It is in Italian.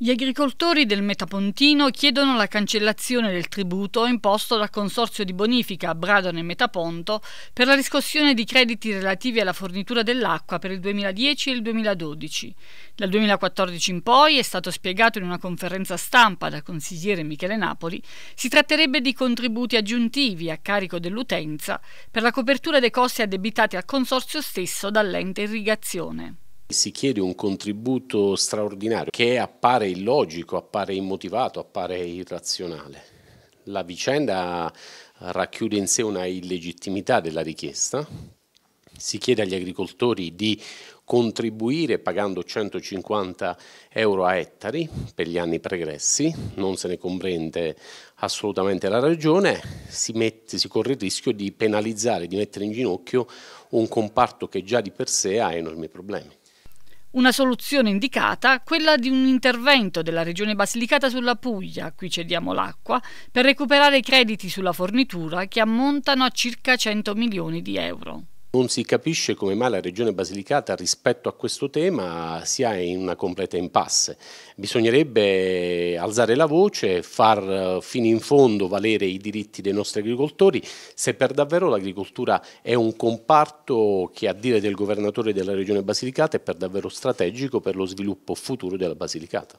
Gli agricoltori del Metapontino chiedono la cancellazione del tributo imposto dal Consorzio di bonifica Bradone e Metaponto per la riscossione di crediti relativi alla fornitura dell'acqua per il 2010 e il 2012. Dal 2014 in poi, è stato spiegato in una conferenza stampa dal consigliere Michele Napoli, si tratterebbe di contributi aggiuntivi a carico dell'utenza per la copertura dei costi addebitati al Consorzio stesso dall'ente irrigazione. Si chiede un contributo straordinario che appare illogico, appare immotivato, appare irrazionale. La vicenda racchiude in sé una illegittimità della richiesta. Si chiede agli agricoltori di contribuire pagando 150 euro a ettari per gli anni pregressi, non se ne comprende assolutamente la ragione, si, mette, si corre il rischio di penalizzare, di mettere in ginocchio un comparto che già di per sé ha enormi problemi. Una soluzione indicata, quella di un intervento della Regione Basilicata sulla Puglia, a cui cediamo l'acqua, per recuperare i crediti sulla fornitura che ammontano a circa 100 milioni di euro. Non si capisce come mai la Regione Basilicata rispetto a questo tema sia in una completa impasse. Bisognerebbe alzare la voce, far eh, fino in fondo valere i diritti dei nostri agricoltori, se per davvero l'agricoltura è un comparto che a dire del governatore della Regione Basilicata è per davvero strategico per lo sviluppo futuro della Basilicata.